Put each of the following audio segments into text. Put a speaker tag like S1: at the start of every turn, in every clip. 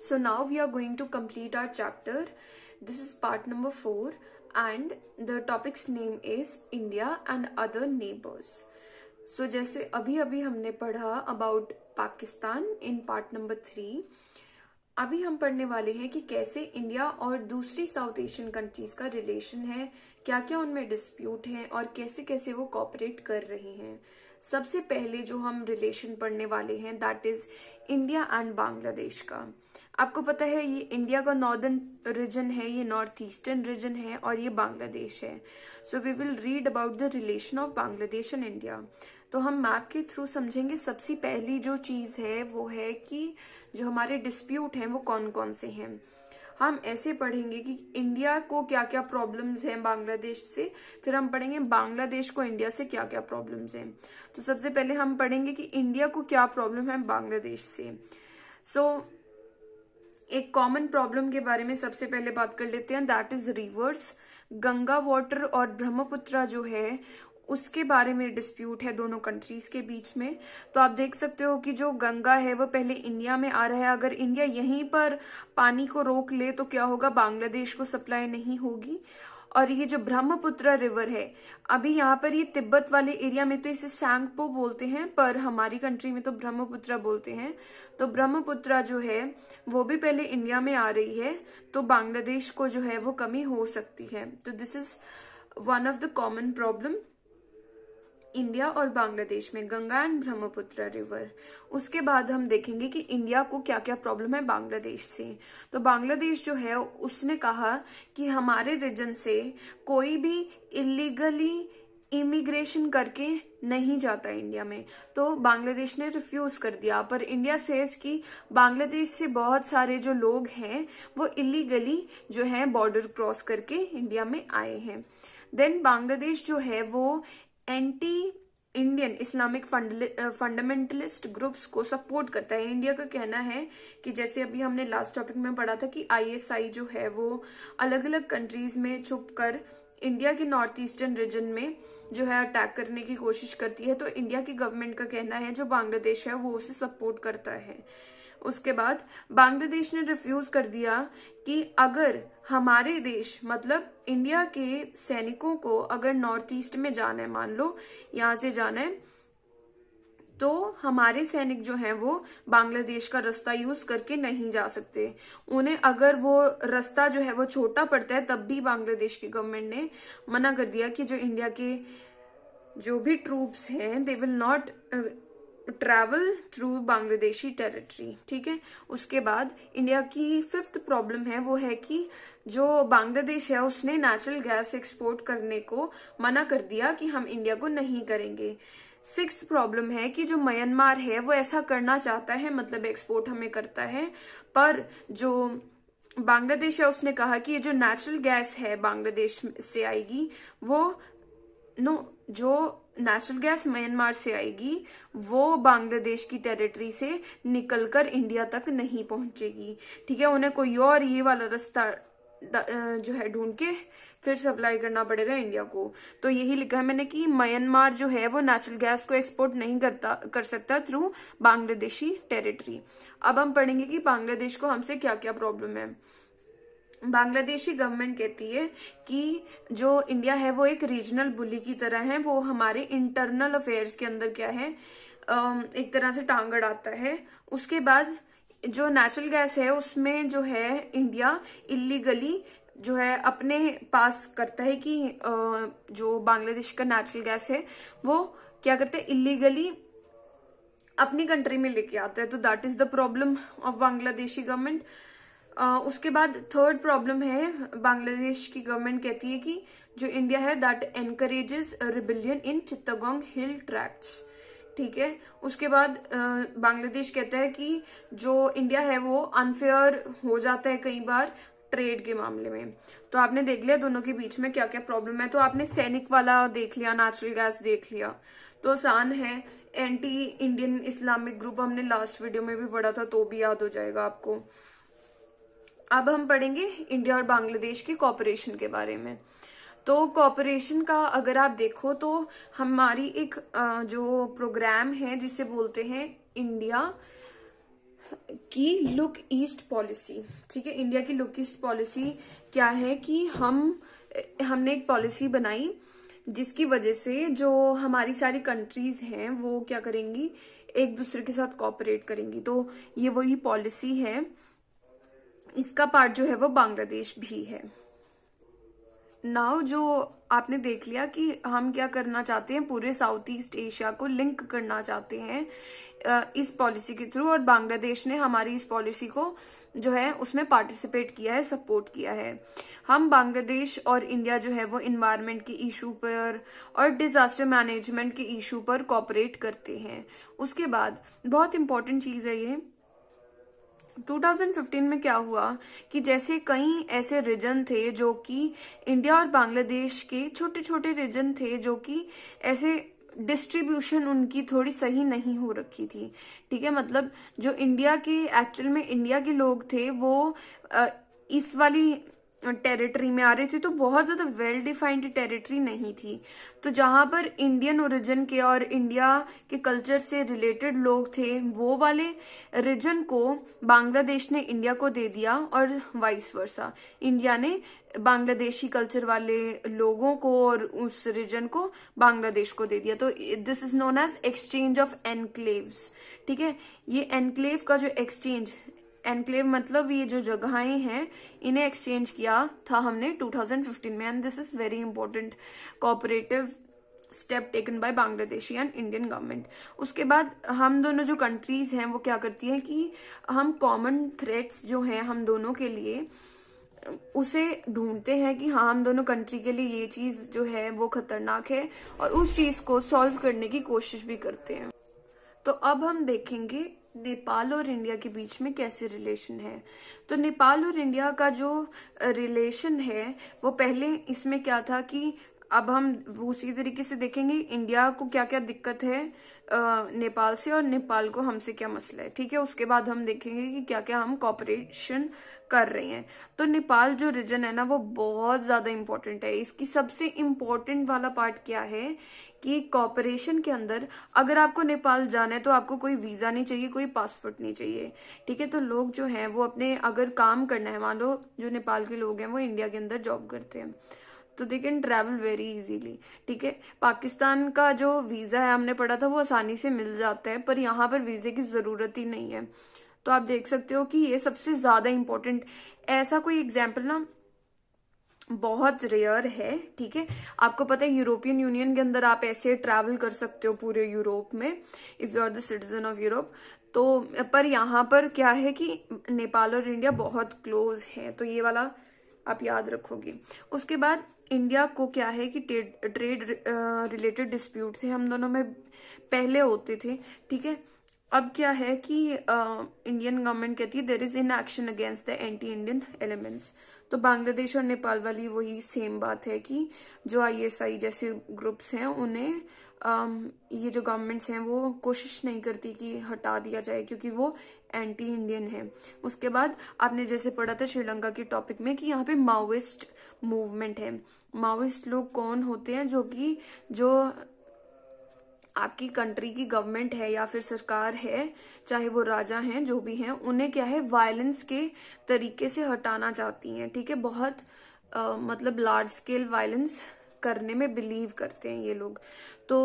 S1: So now we are going to complete our chapter. This is part number 4 and the topic's name is India and other neighbors. So जैसे अभी अभी हमने पढ़ा about Pakistan in part number 3. अभी हम पढ़ने वाले हैं कि कैसे इंडिया और दूसरी साउथ एशियन कंट्रीज का रिलेशन है क्या क्या उनमें डिस्प्यूट है और कैसे कैसे वो कॉपरेट कर रहे हैं सबसे पहले जो हम रिलेशन पढ़ने वाले हैं that is India and Bangladesh का आपको पता है ये इंडिया का नॉर्दर्न रीजन है ये नॉर्थ ईस्टर्न रीजन है और ये बांग्लादेश है so we will read about the relation of Bangladesh and India तो हम मैप के थ्रू समझेंगे सबसे पहली जो चीज है वो है कि जो हमारे डिस्प्यूट हैं वो कौन कौन से हैं हम ऐसे पढ़ेंगे कि इंडिया को क्या क्या प्रॉब्लम्स हैं बांग्लादेश से फिर हम पढ़ेंगे बांग्लादेश को इंडिया से क्या क्या प्रॉब्लम्स हैं तो सबसे पहले हम पढ़ेंगे कि इंडिया को क्या प्रॉब्लम है बांग्लादेश से सो so, एक कॉमन प्रॉब्लम के बारे में सबसे पहले बात कर लेते हैं that is rivers Ganga water और ब्रह्मपुत्रा जो है उसके बारे में डिस्प्यूट है दोनों कंट्रीज के बीच में तो आप देख सकते हो कि जो गंगा है वो पहले इंडिया में आ रहा है अगर इंडिया यहीं पर पानी को रोक ले तो क्या होगा बांग्लादेश को सप्लाई नहीं होगी और ये जो ब्रह्मपुत्र रिवर है अभी यहाँ पर ये तिब्बत वाले एरिया में तो इसे सैंगपो बोलते हैं पर हमारी कंट्री में तो ब्रह्मपुत्र बोलते हैं तो ब्रह्मपुत्र जो है वो भी पहले इंडिया में आ रही है तो बांग्लादेश को जो है वो कमी हो सकती है तो this is one of the common problem India और बांग्लादेश में गंगा एंड ब्रह्मपुत्र रिवर उसके बाद हम देखेंगे कि इंडिया को क्या क्या प्रॉब्लम है बांग्लादेश से तो बांग्लादेश जो है उसने कहा कि हमारे रीजन से कोई भी इलीगली इमिग्रेशन करके नहीं जाता इंडिया में तो बांग्लादेश ने रिफ्यूज कर दिया पर इंडिया सेज कि बांग्लादेश से बहुत सारे जो लोग हैं वो इलीगली जो है बॉर्डर क्रॉस करके इंडिया में आए हैं देन बांग्लादेश जो है वो anti Indian Islamic fundamentalist groups को सपोर्ट करता है इंडिया का कहना है कि जैसे अभी हमने लास्ट टॉपिक में पढ़ा था कि आईएसआई जो है वो अलग अलग कंट्रीज में छुपकर इंडिया के नॉर्थ ईस्टर्न रीजन में जो है अटैक करने की कोशिश करती है तो इंडिया की गवर्नमेंट का कहना है जो बांग्लादेश है वो उसे सपोर्ट करता है उसके बाद बांग्लादेश ने रिफ्यूज कर दिया कि अगर हमारे देश मतलब इंडिया के सैनिकों को अगर नॉर्थ ईस्ट में जाना है मान लो यहां से जाना है तो हमारे सैनिक जो हैं वो बांग्लादेश का रास्ता यूज करके नहीं जा सकते उन्हें अगर वो रास्ता जो है वो छोटा पड़ता है तब भी बांग्लादेश की गवर्नमेंट ने मना कर दिया कि जो इंडिया के जो भी ट्रूप्स हैं they will not travel through Bangladeshi territory ठीक है उसके बाद इंडिया की फिफ्थ प्रॉब्लम है वो है कि जो बांग्लादेश है उसने नेचुरल गैस एक्सपोर्ट करने को मना कर दिया कि हम इंडिया को नहीं करेंगे सिक्स प्रॉब्लम है कि जो म्यांमार है वो ऐसा करना चाहता है मतलब एक्सपोर्ट हमें करता है पर जो बांग्लादेश है उसने कहा कि ये जो नेचुरल गैस है बांग्लादेश से आएगी वो नो जो नेचुरल गैस म्यांमार से आएगी वो बांग्लादेश की टेरिटरी से निकलकर इंडिया तक नहीं पहुंचेगी ठीक है उन्हें कोई और ये वाला रास्ता जो है ढूंढ के फिर सप्लाई करना पड़ेगा इंडिया को तो यही लिखा है मैंने कि म्यांमार जो है वो नेचुरल गैस को एक्सपोर्ट नहीं करता कर सकता थ्रू बांग्लादेशी टेरिटरी अब हम पढ़ेंगे कि बांग्लादेश को हमसे क्या क्या प्रॉब्लम है बांग्लादेशी गवर्नमेंट कहती है कि जो इंडिया है वो एक रीजनल बुली की तरह है वो हमारे इंटरनल अफेयर्स के अंदर क्या है एक तरह से टांग आता है उसके बाद जो नेचुरल गैस है उसमें जो है इंडिया इलीगली जो है अपने पास करता है कि जो बांग्लादेश का नेचुरल गैस है वो क्या करते हैं इलीगली अपनी कंट्री में लेके आता है तो that is the problem of Bangladeshi government उसके बाद थर्ड प्रॉब्लम है बांग्लादेश की गवर्नमेंट कहती है कि जो इंडिया है that encourages rebellion in Chittagong hill tract ठीक है उसके बाद बांग्लादेश कहता है कि जो इंडिया है वो अनफेयर हो जाता है कई बार ट्रेड के मामले में तो आपने देख लिया दोनों के बीच में क्या क्या प्रॉब्लम है तो आपने सैनिक वाला देख लिया नेचुरल गैस देख लिया तो आसान है एंटी इंडियन इस्लामिक ग्रुप हमने लास्ट वीडियो में भी पढ़ा था तो भी याद हो जाएगा आपको अब हम पढ़ेंगे इंडिया और बांग्लादेश की कॉपरेशन के बारे में तो कॉपरेशन का अगर आप देखो तो हमारी एक जो प्रोग्राम है जिसे बोलते हैं इंडिया की लुक ईस्ट पॉलिसी ठीक है इंडिया की लुक ईस्ट पॉलिसी क्या है कि हम हमने एक पॉलिसी बनाई जिसकी वजह से जो हमारी सारी कंट्रीज हैं वो क्या करेंगी एक दूसरे के साथ कॉपरेट करेंगी तो ये वही पॉलिसी है इसका पार्ट जो है वो बांग्लादेश भी है नाउ जो आपने देख लिया कि हम क्या करना चाहते हैं पूरे साउथ ईस्ट एशिया को लिंक करना चाहते हैं इस पॉलिसी के थ्रू और बांग्लादेश ने हमारी इस पॉलिसी को जो है उसमें पार्टिसिपेट किया है सपोर्ट किया है हम बांग्लादेश और इंडिया जो है वो इन्वायरमेंट के इशू पर और डिजास्टर मैनेजमेंट के इशू पर कॉपरेट करते हैं उसके बाद बहुत इंपॉर्टेंट चीज़ है ये 2015 में क्या हुआ कि जैसे कई ऐसे रीजन थे जो कि इंडिया और बांग्लादेश के छोटे छोटे रीजन थे जो कि ऐसे डिस्ट्रीब्यूशन उनकी थोड़ी सही नहीं हो रखी थी ठीक है मतलब जो इंडिया के एक्चुअल में इंडिया के लोग थे वो इस वाली टेरिटरी में आ रही थी तो बहुत ज़्यादा वेल डिफाइंड टेरिटरी नहीं थी तो जहां पर इंडियन ओरिजिन के और इंडिया के कल्चर से रिलेटेड लोग थे वो वाले रीजन को बांग्लादेश ने इंडिया को दे दिया और वाइस वर्षा इंडिया ने बांग्लादेशी कल्चर वाले लोगों को और उस रीजन को बांग्लादेश को दे दिया तो this is known as exchange of enclaves ठीक है ये एनक्लेव का जो एक्सचेंज एनक्लेव मतलब ये जो जगहें हैं इन्हें एक्सचेंज किया था हमने 2015 में and this is very important cooperative step taken by Bangladeshi and Indian government उसके बाद हम दोनों जो कंट्रीज हैं वो क्या करती है कि हम कॉमन थ्रेट्स जो हैं हम दोनों के लिए उसे ढूंढते हैं कि हाँ हम दोनों कंट्री के लिए ये चीज़ जो है वो खतरनाक है और उस चीज़ को सॉल्व करने की कोशिश भी करते हैं तो अब हम देखेंगे नेपाल और इंडिया के बीच में कैसे रिलेशन है तो नेपाल और इंडिया का जो रिलेशन है वो पहले इसमें क्या था कि अब हम उसी तरीके से देखेंगे इंडिया को क्या क्या दिक्कत है नेपाल से और नेपाल को हमसे क्या मसला है ठीक है उसके बाद हम देखेंगे कि क्या क्या हम कॉपरेशन कर रहे हैं तो नेपाल जो रीजन है ना वो बहुत ज्यादा इम्पोर्टेंट है इसकी सबसे इम्पोर्टेंट वाला पार्ट क्या है कि कॉपरेशन के अंदर अगर आपको नेपाल जाना है तो आपको कोई वीज़ा नहीं चाहिए कोई पासपोर्ट नहीं चाहिए ठीक है तो लोग जो हैं वो अपने अगर काम करना है मान लो जो नेपाल के लोग हैं वो इंडिया के अंदर जॉब करते हैं तो they can travel very easily ठीक है पाकिस्तान का जो वीज़ा है हमने पढ़ा था वो आसानी से मिल जाता है पर यहाँ पर वीज़े की ज़रूरत ही नहीं है तो आप देख सकते हो कि ये सबसे ज़्यादा इम्पोर्टेंट ऐसा कोई एग्जाम्पल ना बहुत रेयर है ठीक है आपको पता है यूरोपियन यूनियन के अंदर आप ऐसे ट्रैवल कर सकते हो पूरे यूरोप में if you are the citizen of Europe तो पर यहाँ पर क्या है कि नेपाल और इंडिया बहुत क्लोज है तो ये वाला आप याद रखोगे उसके बाद इंडिया को क्या है कि ट्रेड रिलेटेड डिस्प्यूट थे हम दोनों में पहले होते थे ठीक है अब क्या है कि इंडियन गवर्नमेंट कहती है there is in action against the anti Indian elements तो बांग्लादेश और नेपाल वाली वही सेम बात है कि जो आईएसआई जैसे ग्रुप्स हैं उन्हें um, ये जो गवर्नमेंट्स हैं वो कोशिश नहीं करती कि हटा दिया जाए क्योंकि वो एंटी इंडियन है उसके बाद आपने जैसे पढ़ा था श्रीलंका के टॉपिक में कि यहाँ पे माओइस्ट मूवमेंट है माओइस्ट लोग कौन होते हैं जो कि जो आपकी कंट्री की गवर्नमेंट है या फिर सरकार है चाहे वो राजा हैं जो भी हैं उन्हें क्या है वायलेंस के तरीके से हटाना चाहती हैं ठीक है बहुत आ, मतलब लार्ज स्केल वायलेंस करने में बिलीव करते हैं ये लोग तो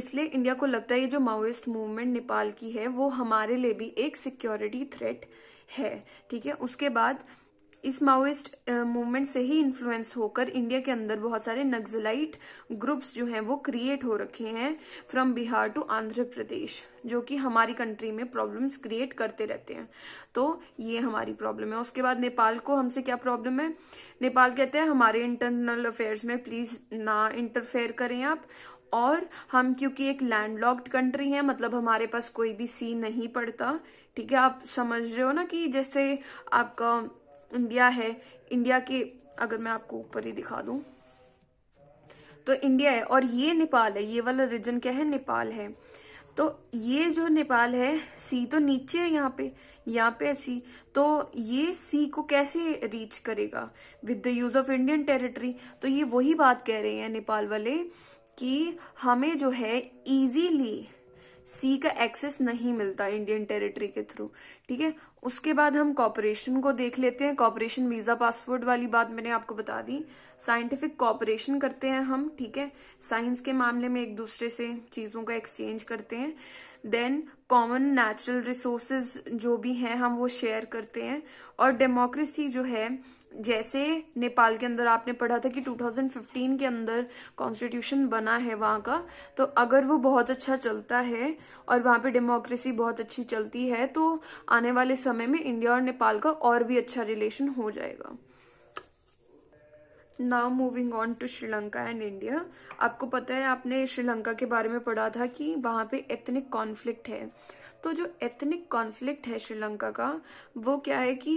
S1: इसलिए इंडिया को लगता है ये जो माओइस्ट मूवमेंट नेपाल की है वो हमारे लिए भी एक सिक्योरिटी थ्रेट है ठीक है उसके बाद इस माओइस्ट मूवमेंट से ही इन्फ्लुएंस होकर इंडिया के अंदर बहुत सारे नक्सलाइट ग्रुप्स जो हैं वो क्रिएट हो रखे हैं फ्रॉम बिहार टू आंध्र प्रदेश जो कि हमारी कंट्री में प्रॉब्लम्स क्रिएट करते रहते हैं तो ये हमारी प्रॉब्लम है उसके बाद नेपाल को हमसे क्या प्रॉब्लम है नेपाल कहते हैं हमारे इंटरनल अफेयर्स में प्लीज ना इंटरफेयर करें आप और हम क्योंकि एक लैंडलॉक्ड कंट्री है मतलब हमारे पास कोई भी सी नहीं पड़ता ठीक है आप समझ रहे हो ना कि जैसे आपका इंडिया है इंडिया के अगर मैं आपको ऊपर ही दिखा दूं तो इंडिया है और ये नेपाल है ये वाला रीजन क्या है नेपाल है तो ये जो नेपाल है सी तो नीचे है यहाँ पे यहाँ पे सी तो ये सी को कैसे रीच करेगा with the use of Indian territory तो ये वही बात कह रहे हैं नेपाल वाले कि हमें जो है इजीली सी का एक्सेस नहीं मिलता इंडियन टेरिटरी के थ्रू ठीक है उसके बाद हम कॉपरेशन को देख लेते हैं कॉपरेशन वीजा पासपोर्ट वाली बात मैंने आपको बता दी साइंटिफिक कॉपरेशन करते हैं हम ठीक है साइंस के मामले में एक दूसरे से चीजों का एक्सचेंज करते हैं देन कॉमन नेचुरल रिसोर्सेज जो भी हैं हम वो शेयर करते हैं और डेमोक्रेसी जो है जैसे नेपाल के अंदर आपने पढ़ा था कि 2015 के अंदर कॉन्स्टिट्यूशन बना है वहां का तो अगर वो बहुत अच्छा चलता है और वहां पे डेमोक्रेसी बहुत अच्छी चलती है तो आने वाले समय में इंडिया और नेपाल का और भी अच्छा रिलेशन हो जाएगा now moving on to Sri Lanka and India आपको पता है आपने श्रीलंका के बारे में पढ़ा था कि वहां पे एथनिक कॉन्फ्लिक्ट है तो जो एथनिक कॉन्फ्लिक्ट है श्रीलंका का वो क्या है कि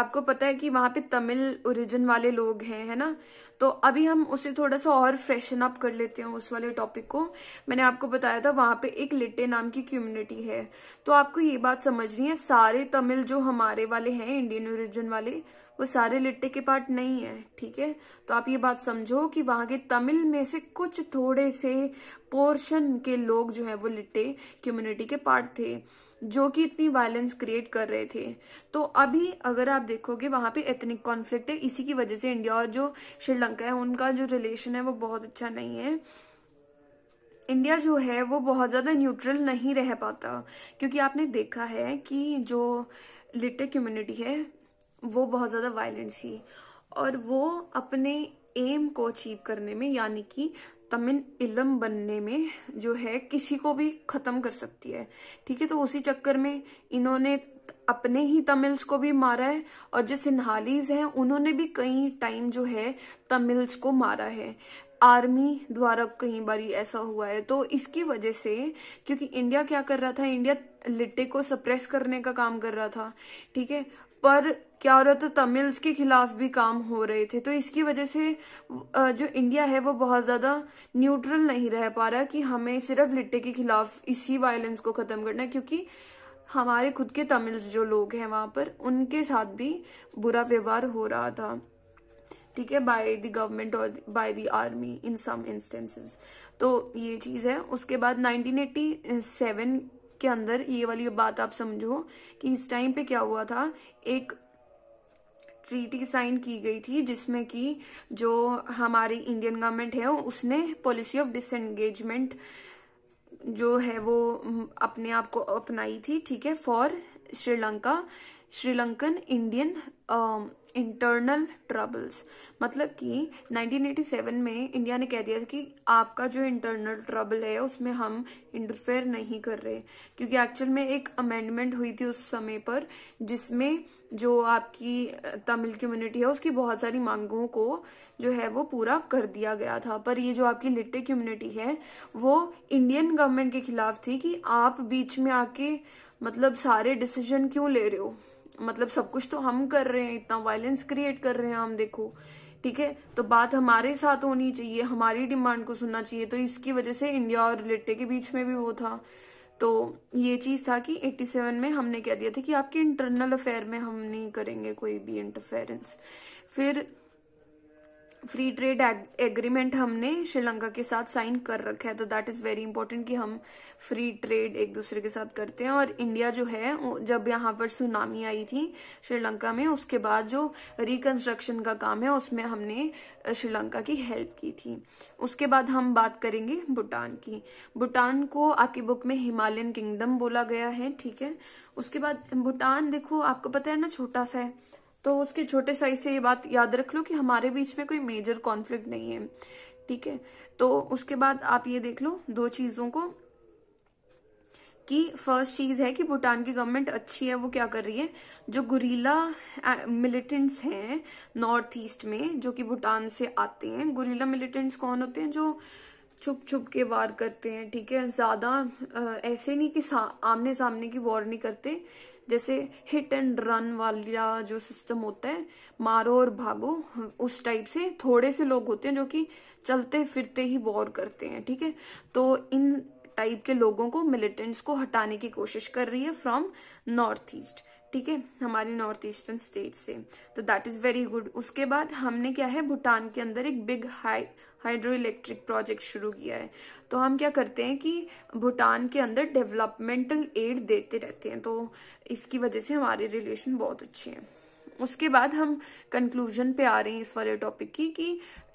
S1: आपको पता है कि वहां पे तमिल ओरिजिन वाले लोग हैं है ना तो अभी हम उसे थोड़ा सा और फ्रेशन अप कर लेते हैं उस वाले टॉपिक को मैंने आपको बताया था वहां पे एक लिट्टे नाम की कम्युनिटी है तो आपको ये बात समझनी है सारे तमिल जो हमारे वाले हैं इंडियन ओरिजिन वाले वो सारे लिट्टे के पार्ट नहीं है ठीक है तो आप ये बात समझो कि वहां के तमिल में से कुछ थोड़े से पोर्शन के लोग जो है वो लिट्टे कम्युनिटी के पार्ट थे जो कि इतनी वायलेंस क्रिएट कर रहे थे तो अभी अगर आप देखोगे वहां पे एथनिक कॉन्फ्लिक्ट है इसी की वजह से इंडिया और जो श्रीलंका है उनका जो रिलेशन है वो बहुत अच्छा नहीं है इंडिया जो है वो बहुत ज़्यादा न्यूट्रल नहीं रह पाता क्योंकि आपने देखा है कि जो लिटर कम्युनिटी है वो बहुत ज़्यादा वायलेंट थी और वो अपने एम को अचीव करने में यानी कि तमिन इलम बनने में जो है किसी को भी ख़त्म कर सकती है ठीक है तो उसी चक्कर में इन्होंने अपने ही तमिल्स को भी मारा है और जो सिन्हालीज हैं उन्होंने भी कई टाइम जो है तमिल्स को मारा है आर्मी द्वारा कई बारी ऐसा हुआ है तो इसकी वजह से क्योंकि इंडिया क्या कर रहा था इंडिया लिट्टे को सप्रेस करने का काम कर रहा था ठीक है पर क्या हो रहा था तमिल्स के खिलाफ भी काम हो रहे थे तो इसकी वजह से जो इंडिया है वो बहुत ज्यादा न्यूट्रल नहीं रह पा रहा कि हमें सिर्फ लिट्टे के खिलाफ इसी वायलेंस को खत्म करना है क्योंकि हमारे खुद के तमिल्स जो लोग हैं वहां पर उनके साथ भी बुरा व्यवहार हो रहा था ठीक है बाय द गवर्नमेंट और by the army in some instances तो ये चीज़ है उसके बाद 1987 के अंदर ये वाली बात आप समझो कि इस टाइम पे क्या हुआ था एक ट्रीटी साइन की गई थी जिसमें कि जो हमारी इंडियन गवर्नमेंट है उसने पॉलिसी ऑफ डिसंगेजमेंट जो है वो अपने आप को अपनाई थी ठीक है for Sri Lanka Sri Lankan Indian internal troubles मतलब कि 1987 में इंडिया ने कह दिया था कि आपका जो इंटरनल ट्रबल है उसमें हम इंटरफेयर नहीं कर रहे क्योंकि एक्चुअल में एक अमेंडमेंट हुई थी उस समय पर जिसमें जो आपकी तमिल कम्युनिटी है उसकी बहुत सारी मांगों को जो है वो पूरा कर दिया गया था पर ये जो आपकी लिट्टे कम्युनिटी है वो इंडियन गवर्नमेंट के खिलाफ थी कि आप बीच में आके मतलब सारे डिसीजन क्यों ले रहे हो मतलब सब कुछ तो हम कर रहे हैं इतना वायलेंस क्रिएट कर रहे हैं हम देखो ठीक है तो बात हमारे साथ होनी चाहिए हमारी डिमांड को सुनना चाहिए तो इसकी वजह से इंडिया और लिट्टे के बीच में भी वो था तो ये चीज़ था कि 87 में हमने क्या दिया था कि आपके इंटरनल अफेयर में हम नहीं करेंगे कोई भी इंटरफेरेंस फिर फ्री ट्रेड एग्रीमेंट हमने श्रीलंका के साथ साइन कर रखा है तो दैट इज़ वेरी इंपॉर्टेंट कि हम फ्री ट्रेड एक दूसरे के साथ करते हैं और इंडिया जो है जब यहाँ पर सुनामी आई थी श्रीलंका में उसके बाद जो रिकन्स्ट्रक्शन का काम है उसमें हमने श्रीलंका की हेल्प की थी उसके बाद हम बात करेंगे भूटान की भूटान को आपकी बुक में हिमालयन किंगडम बोला गया है ठीक है उसके बाद भूटान देखो आपको पता है ना छोटा सा है तो उसके छोटे साइज से ये बात याद रख लो कि हमारे बीच में कोई मेजर कॉन्फ्लिक्ट नहीं है ठीक है तो उसके बाद आप ये देख लो दो चीज़ों को कि फर्स्ट चीज है कि भूटान की गवर्नमेंट अच्छी है वो क्या कर रही है जो गुरीला मिलिटेंट्स हैं नॉर्थ ईस्ट में जो कि भूटान से आते हैं गुरीला मिलिटेंट्स कौन होते हैं जो छुप छुप के वार करते हैं ठीक है ज्यादा ऐसे नहीं कि सा, आमने सामने की वॉर नहीं करते जैसे हिट एंड रन वाला जो सिस्टम होता है मारो और भागो उस टाइप से थोड़े से लोग होते हैं जो कि चलते फिरते ही वॉर करते हैं ठीक है तो इन टाइप के लोगों को मिलिटेंट्स को हटाने की कोशिश कर रही है फ्रॉम नॉर्थ ईस्ट ठीक है हमारी नॉर्थ ईस्टर्न स्टेट से तो दैट इज वेरी गुड उसके बाद हमने क्या है भूटान के अंदर एक big high hydroelectric project शुरू किया है तो हम क्या करते हैं कि भूटान के अंदर डेवलपमेंटल एड देते रहते हैं तो इसकी वजह से हमारे रिलेशन बहुत अच्छे हैं उसके बाद हम कंक्लूजन पे आ रहे हैं इस वाले टॉपिक की कि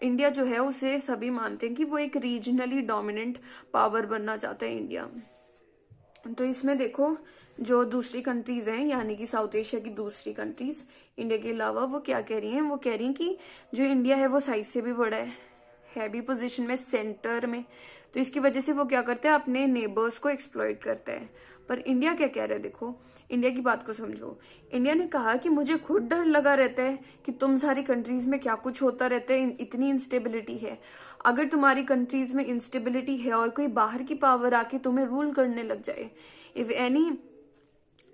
S1: इंडिया जो है उसे सभी मानते हैं कि वो एक रीजनली डोमिनेंट पावर बनना चाहता है इंडिया तो इसमें देखो जो दूसरी कंट्रीज हैं यानी कि साउथ एशिया की दूसरी कंट्रीज इंडिया के अलावा वो क्या कह रही हैं वो कह रही हैं कि जो इंडिया है वो साइज से भी बड़ा है हैवी पोजिशन में सेंटर में तो इसकी वजह से वो क्या करते हैं अपने नेबर्स को एक्सप्लॉयट करते हैं पर इंडिया क्या कह रहा है देखो इंडिया की बात को समझो इंडिया ने कहा कि मुझे खुद डर लगा रहता है कि तुम सारी कंट्रीज में क्या कुछ होता रहता है इतनी इंस्टेबिलिटी है अगर तुम्हारी कंट्रीज में इंस्टेबिलिटी है और कोई बाहर की पावर आके तुम्हें रूल करने लग जाए if any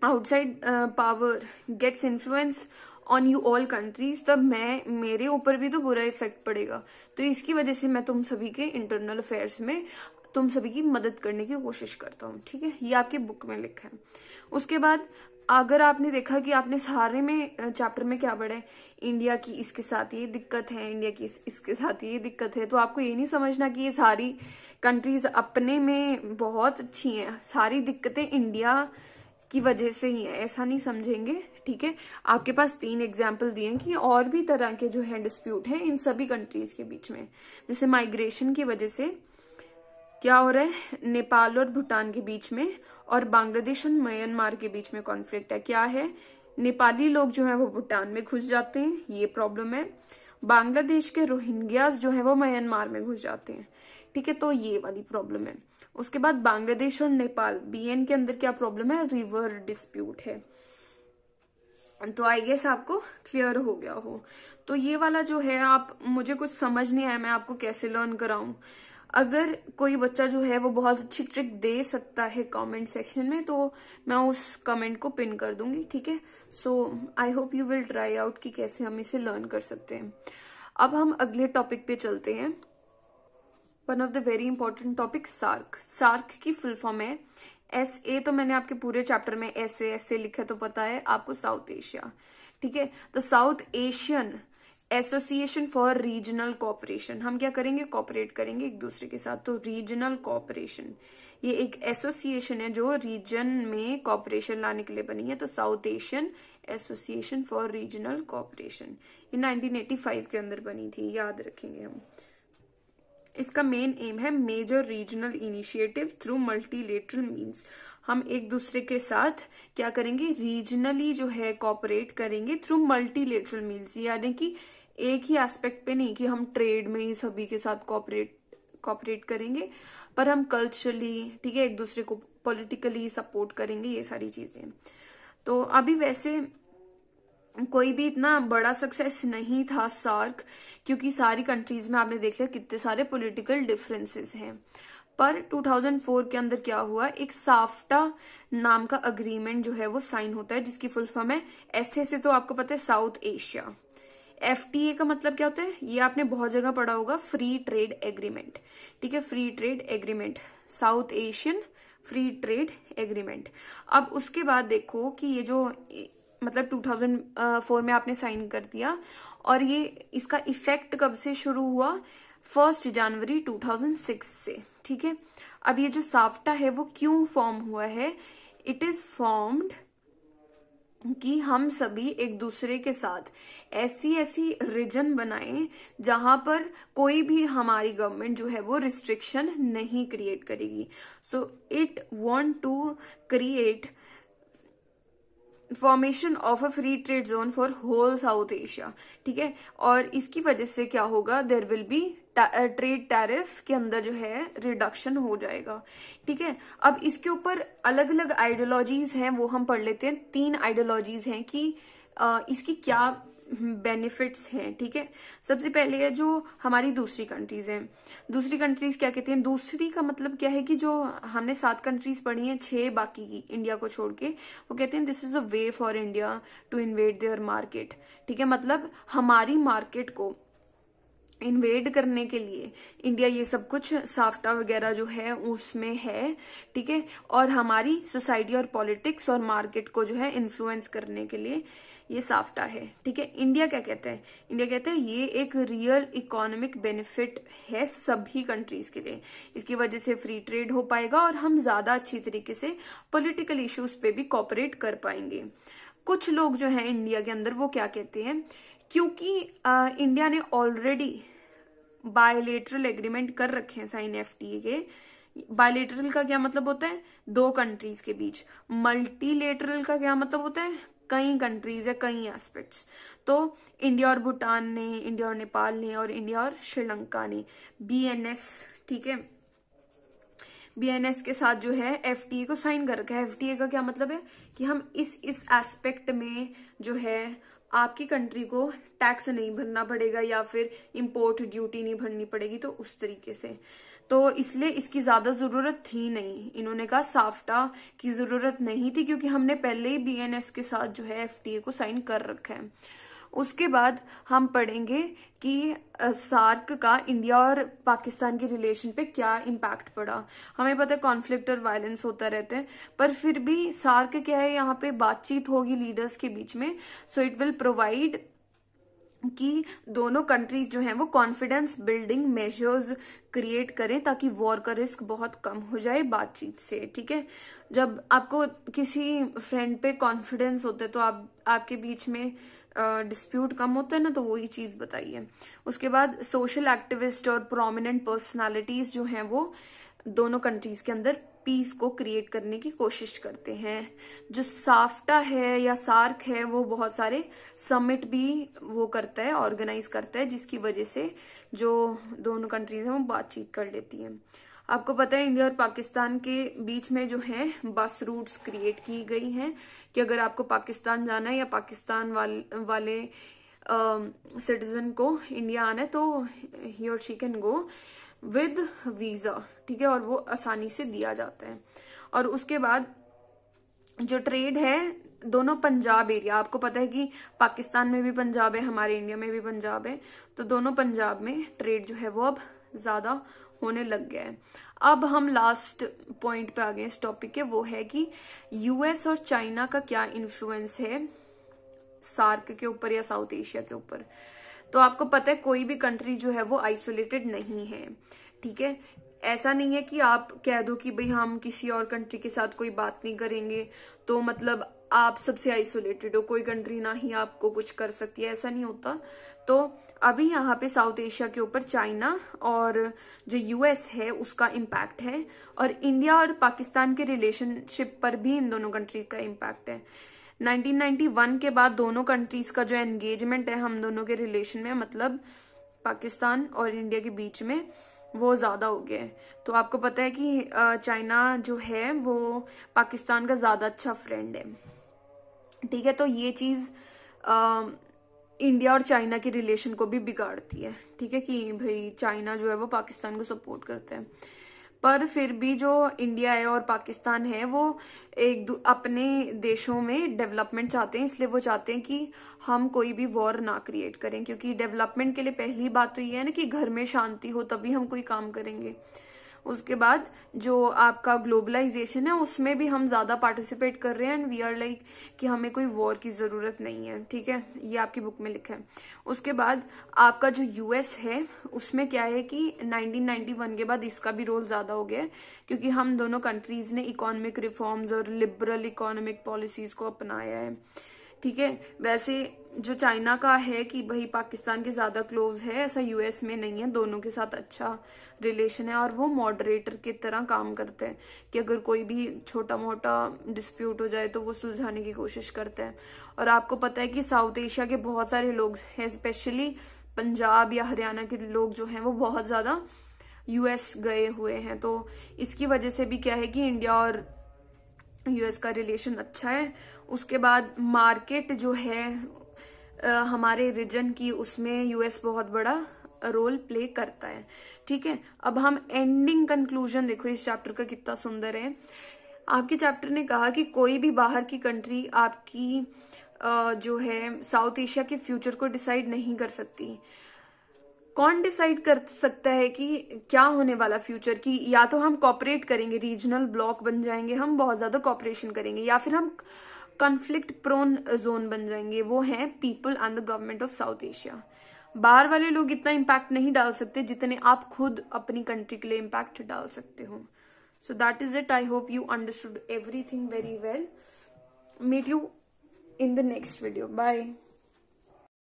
S1: outside power gets influence on you all countries तब मैं मेरे ऊपर भी तो बुरा इफेक्ट पड़ेगा तो इसकी वजह से मैं तुम सभी के इंटरनल अफेयर्स में तुम सभी की मदद करने की कोशिश करता हूँ ठीक है ये आपकी बुक में लिखा है उसके बाद अगर आपने देखा कि आपने सारे में चैप्टर में क्या पढ़ा है इंडिया की इसके साथ ये दिक्कत है इंडिया की इस, इसके साथ ये दिक्कत है तो आपको ये नहीं समझना कि ये सारी कंट्रीज अपने में बहुत अच्छी हैं सारी दिक्कतें इंडिया की वजह से ही है ऐसा नहीं समझेंगे ठीक है आपके पास तीन एग्जाम्पल दिए हैं कि और भी तरह के जो है डिस्प्यूट है इन सभी कंट्रीज के बीच में जैसे माइग्रेशन की वजह से क्या हो रहा है नेपाल और भूटान के बीच में और बांग्लादेश और म्यांमार के बीच में कॉन्फ्लिक्ट है क्या है नेपाली लोग जो है वो भूटान में घुस जाते हैं ये प्रॉब्लम है बांग्लादेश के रोहिंग्यास जो है वो म्यांमार में घुस जाते हैं ठीक है तो ये वाली प्रॉब्लम है उसके बाद बांग्लादेश और नेपाल बीएन के अंदर क्या प्रॉब्लम है रिवर डिस्प्यूट है तो आई गेस आपको क्लियर हो गया हो तो ये वाला जो है आप मुझे कुछ समझ नहीं आया मैं आपको कैसे लर्न कराऊं अगर कोई बच्चा जो है वो बहुत अच्छी ट्रिक दे सकता है कमेंट सेक्शन में तो मैं उस कमेंट को पिन कर दूंगी ठीक है so I hope you will try out कि कैसे हम इसे लर्न कर सकते हैं अब हम अगले टॉपिक पे चलते हैं one of the very important topic SAARC SAARC की फुल फॉर्म है एस ए तो मैंने आपके पूरे चैप्टर में एस ए एस ए लिखा तो पता है आपको साउथ एशिया ठीक है तो South Asian Association for Regional Cooperation हम क्या करेंगे कॉपरेट करेंगे एक दूसरे के साथ तो रीजनल कॉपरेशन ये एक एसोसिएशन है जो रीजन में कॉपरेशन लाने के लिए बनी है तो South Asian Association for Regional Cooperation ये 1985 के अंदर बनी थी याद रखेंगे हम इसका मेन एम है major regional initiative through multilateral means हम एक दूसरे के साथ क्या करेंगे रीजनली जो है कॉपरेट करेंगे थ्रू मल्टीलेटरल मीन्स यानी कि एक ही एस्पेक्ट पे नहीं कि हम ट्रेड में ही सभी के साथ कॉपरेट कॉपरेट करेंगे पर हम कल्चरली ठीक है एक दूसरे को पॉलिटिकली सपोर्ट करेंगे ये सारी चीजें तो अभी वैसे कोई भी इतना बड़ा सक्सेस नहीं था सार्क क्योंकि सारी कंट्रीज में आपने देख लिया कितने सारे पॉलिटिकल डिफरेंसेस हैं पर 2004 के अंदर क्या हुआ एक साफ्टा नाम का अग्रीमेंट जो है वो साइन होता है जिसकी फुल फॉर्म है एस से तो आपको पता है साउथ एशिया एफ का मतलब क्या होता है ये आपने बहुत जगह पढ़ा होगा फ्री ट्रेड एग्रीमेंट ठीक है free trade agreement South Asian free trade agreement अब उसके बाद देखो कि ये जो मतलब 2004 में आपने साइन कर दिया और ये इसका इफेक्ट कब से शुरू हुआ फर्स्ट जनवरी 2006 से ठीक है अब ये जो साफ्टा है वो क्यों फॉर्म हुआ है इट इज फॉर्म्ड कि हम सभी एक दूसरे के साथ ऐसी ऐसी रीजन बनाएं जहां पर कोई भी हमारी गवर्नमेंट जो है वो रिस्ट्रिक्शन नहीं क्रिएट करेगी so it want to create formation of a free trade zone for whole South Asia ठीक है और इसकी वजह से क्या होगा there will be trade tariff के अंदर जो है रिडक्शन हो जाएगा ठीक है अब इसके ऊपर अलग अलग आइडियोलॉजीज हैं वो हम पढ़ लेते हैं तीन आइडियोलॉजीज हैं कि आ, uh, इसकी क्या बेनिफिट्स हैं ठीक है सबसे पहले है जो हमारी दूसरी कंट्रीज हैं दूसरी कंट्रीज क्या कहते हैं दूसरी का मतलब क्या है कि जो हमने सात कंट्रीज पढ़ी हैं छह बाकी की इंडिया को छोड़ के वो कहते हैं this is a way for India to invest their market ठीक है मतलब हमारी मार्केट को इन्वेड करने के लिए इंडिया ये सब कुछ साफ्टा वगैरह जो है उसमें है ठीक है और हमारी सोसाइटी और पॉलिटिक्स और मार्केट को जो है इन्फ्लुएंस करने के लिए ये साफ्टा है ठीक है इंडिया क्या कहता है इंडिया कहता है ये एक रियल इकोनॉमिक बेनिफिट है सभी कंट्रीज के लिए इसकी वजह से फ्री ट्रेड हो पाएगा और हम ज्यादा अच्छी तरीके से पोलिटिकल इश्यूज पे भी कॉपरेट कर पाएंगे कुछ लोग जो है इंडिया के अंदर वो क्या कहते हैं क्योंकि आ, इंडिया ने ऑलरेडी बायोलेटरल एग्रीमेंट कर रखे हैं साइन एफ के बायोलेटरल का क्या मतलब होता है दो कंट्रीज के बीच मल्टीलेटरल का क्या मतलब होता है कई कंट्रीज या कई एस्पेक्ट्स तो इंडिया और भूटान ने इंडिया और नेपाल ने और इंडिया और श्रीलंका ने बीएनएस ठीक है बीएनएस के साथ जो है एफटीए को साइन कर रखा है एफटीए का क्या मतलब है कि हम इस इस एस्पेक्ट में जो है आपकी कंट्री को टैक्स नहीं भरना पड़ेगा या फिर इम्पोर्ट ड्यूटी नहीं भरनी पड़ेगी तो उस तरीके से तो इसलिए इसकी ज्यादा जरूरत थी नहीं इन्होंने कहा साफ्टा की जरूरत नहीं थी क्योंकि हमने पहले ही बीएनएस के साथ जो है एफटीए को साइन कर रखा है उसके बाद हम पढ़ेंगे कि सार्क का इंडिया और पाकिस्तान के रिलेशन पे क्या इम्पैक्ट पड़ा हमें पता है कॉन्फ्लिक्ट और वायलेंस होता रहते हैं पर फिर भी सार्क क्या है यहाँ पे बातचीत होगी लीडर्स के बीच में सो इट विल प्रोवाइड कि दोनों कंट्रीज जो हैं वो कॉन्फिडेंस बिल्डिंग मेजर्स क्रिएट करें ताकि वॉर का रिस्क बहुत कम हो जाए बातचीत से ठीक है जब आपको किसी फ्रेंड पे कॉन्फिडेंस होता है तो आप आपके बीच में डिस्प्यूट uh, कम होता है ना तो वही चीज बताइए उसके बाद सोशल एक्टिविस्ट और प्रोमिनेंट पर्सनालिटीज जो हैं वो दोनों कंट्रीज के अंदर पीस को क्रिएट करने की कोशिश करते हैं जो साफ्टा है या सार्क है वो बहुत सारे समिट भी वो करता है ऑर्गेनाइज करता है जिसकी वजह से जो दोनों कंट्रीज हैं वो बातचीत कर लेती हैं आपको पता है इंडिया और पाकिस्तान के बीच में जो है बस रूट्स क्रिएट की गई हैं कि अगर आपको पाकिस्तान जाना है या पाकिस्तान वाल, वाले सिटीजन को इंडिया आना है तो ही और she can go with visa ठीक है और वो आसानी से दिया जाता है और उसके बाद जो ट्रेड है दोनों पंजाब एरिया आपको पता है कि पाकिस्तान में भी पंजाब है हमारे इंडिया में भी पंजाब है तो दोनों पंजाब में ट्रेड जो है वो अब ज़्यादा होने लग गया है अब हम लास्ट पॉइंट पे आ गए इस टॉपिक के वो है कि यूएस और चाइना का क्या इन्फ्लुएंस है सार्क के ऊपर या साउथ एशिया के ऊपर तो आपको पता है कोई भी कंट्री जो है वो आइसोलेटेड नहीं है ठीक है ऐसा नहीं है कि आप कह दो कि भाई हम किसी और कंट्री के साथ कोई बात नहीं करेंगे तो मतलब आप सबसे आइसोलेटेड हो कोई कंट्री ना ही आपको कुछ कर सकती है ऐसा नहीं होता तो अभी यहाँ पे साउथ एशिया के ऊपर चाइना और जो यूएस है उसका इम्पैक्ट है और इंडिया और पाकिस्तान के रिलेशनशिप पर भी इन दोनों कंट्री का इम्पैक्ट है 1991 के बाद दोनों कंट्रीज का जो एंगेजमेंट है हम दोनों के रिलेशन में मतलब पाकिस्तान और इंडिया के बीच में वो ज़्यादा हो गया है तो आपको पता है कि चाइना जो है वो पाकिस्तान का ज़्यादा अच्छा फ्रेंड है ठीक है तो ये चीज़ इंडिया और चाइना के रिलेशन को भी बिगाड़ती है ठीक है कि भाई चाइना जो है वो पाकिस्तान को सपोर्ट करता है पर फिर भी जो इंडिया है और पाकिस्तान है वो एक अपने देशों में डेवलपमेंट चाहते हैं इसलिए वो चाहते हैं कि हम कोई भी वॉर ना क्रिएट करें क्योंकि डेवलपमेंट के लिए पहली बात तो ये है ना कि घर में शांति हो तभी हम कोई काम करेंगे उसके बाद जो आपका ग्लोबलाइजेशन है उसमें भी हम ज़्यादा पार्टिसिपेट कर रहे हैं एंड वी आर लाइक कि हमें कोई वॉर की ज़रूरत नहीं है ठीक है ये आपकी बुक में लिखा है उसके बाद आपका जो यूएस है उसमें क्या है कि 1991 के बाद इसका भी रोल ज़्यादा हो गया है क्योंकि हम दोनों कंट्रीज़ ने इकोनॉमिक रिफॉर्म्स और लिबरल इकोनॉमिक पॉलिसीज़ को अपनाया है ठीक है वैसे जो चाइना का है कि भाई पाकिस्तान के ज़्यादा क्लोज है ऐसा यूएस में नहीं है दोनों के साथ अच्छा रिलेशन है और वो मॉडरेटर की तरह काम करते हैं कि अगर कोई भी छोटा मोटा डिस्प्यूट हो जाए तो वो सुलझाने की कोशिश करते हैं और आपको पता है कि साउथ एशिया के बहुत सारे लोग हैं स्पेशली पंजाब या हरियाणा के लोग जो हैं वो बहुत ज़्यादा यूएस गए हुए हैं तो इसकी वजह से भी क्या है कि इंडिया और यूएस का रिलेशन अच्छा है उसके बाद मार्केट जो है हमारे रीजन की उसमें यूएस बहुत बड़ा रोल प्ले करता है ठीक है अब हम एंडिंग कंक्लूजन देखो इस चैप्टर का कितना सुंदर है आपके चैप्टर ने कहा कि कोई भी बाहर की कंट्री आपकी जो है साउथ एशिया के फ्यूचर को डिसाइड नहीं कर सकती कौन डिसाइड कर सकता है कि क्या होने वाला फ्यूचर की या तो हम कॉपरेट करेंगे रीजनल ब्लॉक बन जाएंगे हम बहुत ज्यादा कॉपरेशन करेंगे या फिर हम कन्फ्लिक्ट प्रोन जोन बन जाएंगे वो है people and the government of South Asia बाहर वाले लोग इतना इम्पैक्ट नहीं डाल सकते जितने आप खुद अपनी कंट्री के लिए इम्पैक्ट डाल सकते हो so that is it I hope you understood everything very well meet you in the next video bye